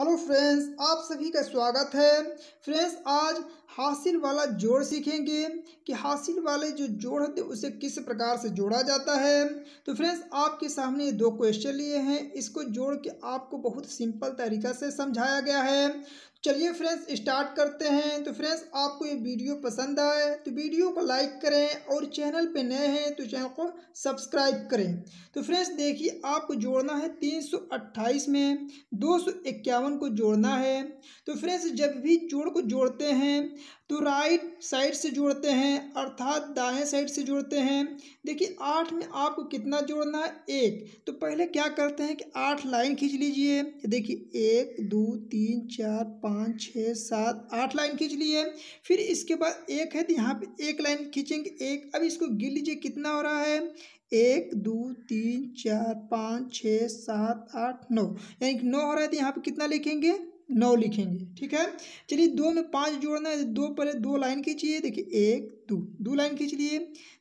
hello friends आप सभी का स्वागत है फ्रेंड्स आज हासिल वाला जोड़ सीखेंगे कि हासिल वाले जो जोड़ होते उसे किस प्रकार से जोड़ा जाता है तो फ्रेंड्स आपके सामने ये दो क्वेश्चन लिए हैं इसको जोड़ के आपको बहुत सिंपल तरीका से समझाया गया है चलिए फ्रेंड्स स्टार्ट करते हैं तो फ्रेंड्स आपको ये वीडियो पसंद आए तो वीडियो को लाइक करें और चैनल पे नए हैं तो चैनल को सब्सक्राइब करें तो फ्रेंड्स देखिए आपको जोड़ना है तीन में दो कॉमन को जोड़ना है तो फ्रेंड्स जब भी जोड़ को जोड़ते हैं तो राइट साइड से जोड़ते हैं अर्थात दाएं साइड से जोड़ते हैं देखिए आठ में आपको कितना जोड़ना है एक तो पहले क्या करते हैं कि आठ लाइन खींच लीजिए देखिए एक दो तीन चार पाँच छः सात आठ लाइन खींच लिए फिर इसके बाद एक है तो यहाँ पे एक लाइन खींचेंगे एक अब इसको गिर लीजिए कितना हो रहा है एक दो तीन चार पाँच छः सात आठ नौ यानी कि नौ हो रहा है तो यहाँ पे कितना लिखेंगे नौ लिखेंगे ठीक है चलिए दो में पाँच जोड़ना है दो पहले दो लाइन खींचिए देखिए एक दो दो लाइन खींच लिए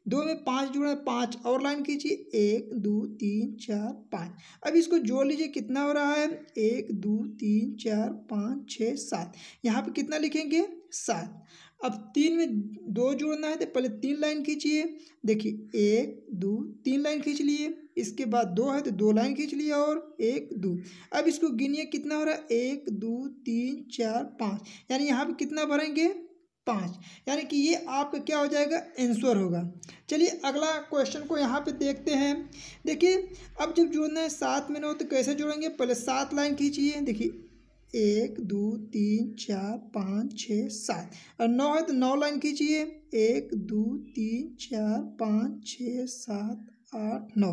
दो में पाँच जोड़ना है पाँच और लाइन खींचिए एक दो तीन चार पाँच अब इसको जोड़ लीजिए कितना हो रहा है एक दो तीन चार पाँच छः सात यहाँ पे कितना लिखेंगे सात अब तीन में दो जोड़ना है तो पहले तीन लाइन खींचिए देखिए एक दो तीन लाइन खींच लिए इसके बाद दो है तो दो लाइन खींच लिए और एक दो अब इसको गिनिए कितना हो रहा है एक दो तीन चार पाँच यानी यहाँ पर कितना भरेंगे पाँच यानी कि ये आपका क्या हो जाएगा आंसर होगा चलिए अगला क्वेश्चन को यहाँ पे देखते हैं देखिए अब जब जोड़ना है सात में नौ तो कैसे जोड़ेंगे पहले सात लाइन खींचिए देखिए एक दो तीन चार पाँच छः सात और नौ है तो नौ लाइन खींचिए एक दो तीन चार पाँच छः सात आठ नौ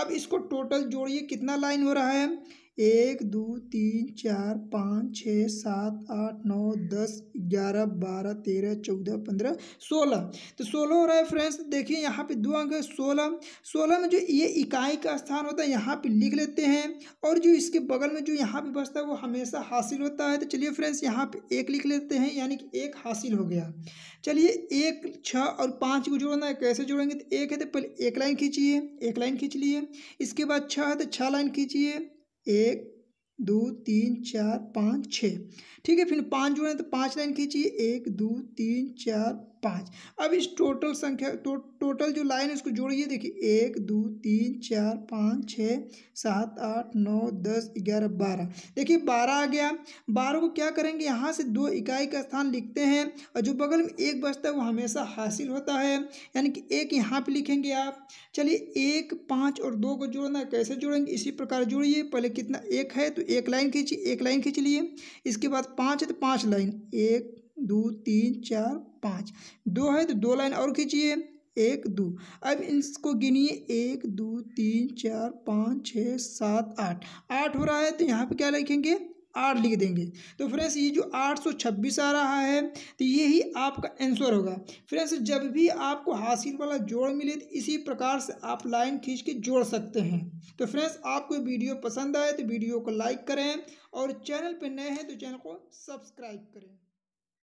अब इसको टोटल जोड़िए कितना लाइन हो रहा है एक दो तीन चार पाँच छः सात आठ नौ दस ग्यारह बारह तेरह चौदह पंद्रह सोलह तो सोलह हो रहा है फ्रेंड्स देखिए यहाँ पे दो अंक है सोलह सोलह में जो ये इकाई का स्थान होता है यहाँ पे लिख लेते हैं और जो इसके बगल में जो यहाँ पे बसता है वो हमेशा हासिल होता है तो चलिए फ्रेंड्स यहाँ पे एक लिख लेते हैं यानी कि एक हासिल हो गया चलिए एक छः और पाँच को जोड़ना है कैसे जोड़ेंगे तो एक है तो पहले एक लाइन खींचिए एक लाइन खींच लिए इसके बाद छः है तो छः लाइन खींचिए एक दो तीन चार पाँच छः ठीक है फिर पाँच जोड़े तो पाँच लाइन खींचिए एक दो तीन चार पाँच अब इस टोटल संख्या तो टोटल जो लाइन है इसको जोड़िए देखिए एक दो तीन चार पाँच छः सात आठ नौ दस ग्यारह बारह देखिए बारह आ गया बारह को क्या करेंगे यहाँ से दो इकाई का स्थान लिखते हैं और जो बगल में एक बचता है वो हमेशा हासिल होता है यानी कि एक यहाँ पर लिखेंगे आप चलिए एक पाँच और दो को जोड़ना कैसे जोड़ेंगे इसी प्रकार जोड़िए पहले कितना एक है तो एक लाइन खींचिए एक लाइन खींच लिए इसके बाद पाँच है तो पाँच लाइन एक दो तीन चार पाँच दो है तो दो लाइन और खींचिए एक दो अब इसको गिनिए एक दो तीन चार पाँच छः सात आठ आठ हो रहा है तो यहाँ पे क्या लिखेंगे आठ लिख देंगे तो फ्रेंड्स ये जो आठ सौ छब्बीस आ रहा है तो ये ही आपका आंसर होगा फ्रेंड्स जब भी आपको हासिल वाला जोड़ मिले तो इसी प्रकार से आप लाइन खींच के जोड़ सकते हैं तो फ्रेंड्स आपको वीडियो पसंद आए तो वीडियो को लाइक करें और चैनल पर नए हैं तो चैनल को सब्सक्राइब करें